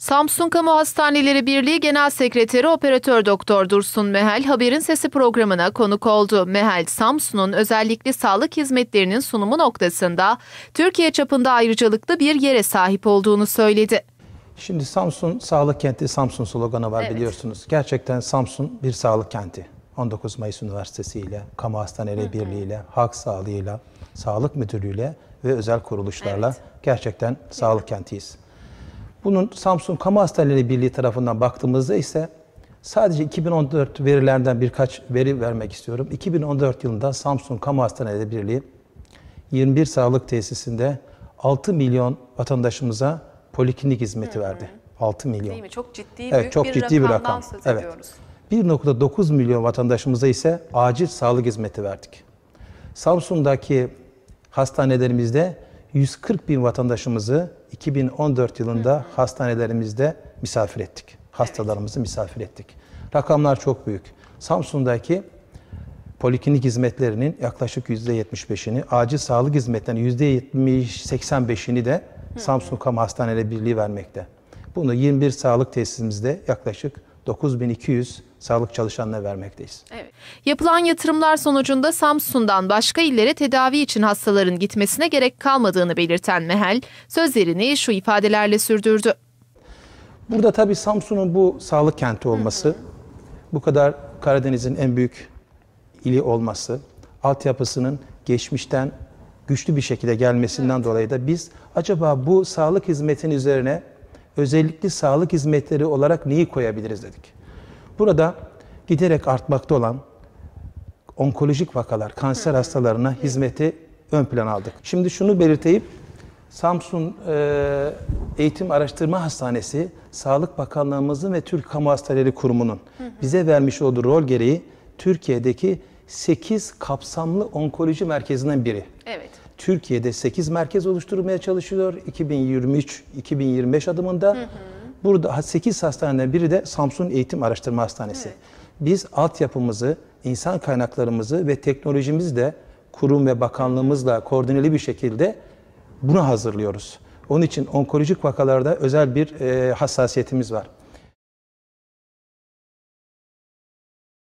Samsun Kamu Hastaneleri Birliği Genel Sekreteri Operatör Doktor Dursun Mehel Haberin Sesi programına konuk oldu. Mehel, Samsun'un özellikle sağlık hizmetlerinin sunumu noktasında Türkiye çapında ayrıcalıklı bir yere sahip olduğunu söyledi. Şimdi Samsun Sağlık Kenti Samsun sloganı var evet. biliyorsunuz. Gerçekten Samsun bir sağlık kenti. 19 Mayıs Üniversitesi ile, Kamu Hastaneleri hı hı. Birliği ile, Halk Sağlığı ile Sağlık Müdürlüğü ile ve özel kuruluşlarla evet. gerçekten sağlık evet. kentiyiz. Bunun Samsung Kamu Hastaneleri Birliği tarafından baktığımızda ise sadece 2014 verilerinden birkaç veri vermek istiyorum. 2014 yılında Samsung Kamu Hastaneleri Birliği 21 sağlık tesisinde 6 milyon vatandaşımıza poliklinik hizmeti verdi. 6 milyon. Değil mi? Çok ciddi evet, büyük çok bir ciddi bir rakam. söz evet. 1.9 milyon vatandaşımıza ise acil sağlık hizmeti verdik. Samsun'daki hastanelerimizde 140 bin vatandaşımızı 2014 yılında hı hı. hastanelerimizde misafir ettik. Hastalarımızı misafir ettik. Rakamlar çok büyük. Samsun'daki poliklinik hizmetlerinin yaklaşık %75'ini, acil sağlık hizmetlerinin %70-85'ini de Samsun Kamu Hastaneleri Birliği vermekte. Bunu 21 sağlık tesisimizde yaklaşık 9200 sağlık çalışanına vermekteyiz. Evet. Yapılan yatırımlar sonucunda Samsun'dan başka illere tedavi için hastaların gitmesine gerek kalmadığını belirten Mehel, sözlerini şu ifadelerle sürdürdü. Burada tabii Samsun'un bu sağlık kenti olması, bu kadar Karadeniz'in en büyük ili olması, altyapısının geçmişten güçlü bir şekilde gelmesinden evet. dolayı da biz acaba bu sağlık hizmetinin üzerine özellikle sağlık hizmetleri olarak neyi koyabiliriz dedik. Burada giderek artmakta olan onkolojik vakalar, kanser hastalarına hizmeti ön plan aldık. Şimdi şunu belirteyip, Samsun e, Eğitim Araştırma Hastanesi, Sağlık Bakanlığımızın ve Türk Kamu Hastaneleri Kurumu'nun bize vermiş olduğu rol gereği Türkiye'deki 8 kapsamlı onkoloji merkezinden biri. Evet. Türkiye'de 8 merkez oluşturmaya çalışılıyor. 2023-2025 adımında. Hı hı. Burada 8 hastaneden biri de Samsun Eğitim Araştırma Hastanesi. Evet. Biz altyapımızı, insan kaynaklarımızı ve teknolojimizi de kurum ve bakanlığımızla koordineli bir şekilde bunu hazırlıyoruz. Onun için onkolojik vakalarda özel bir e, hassasiyetimiz var.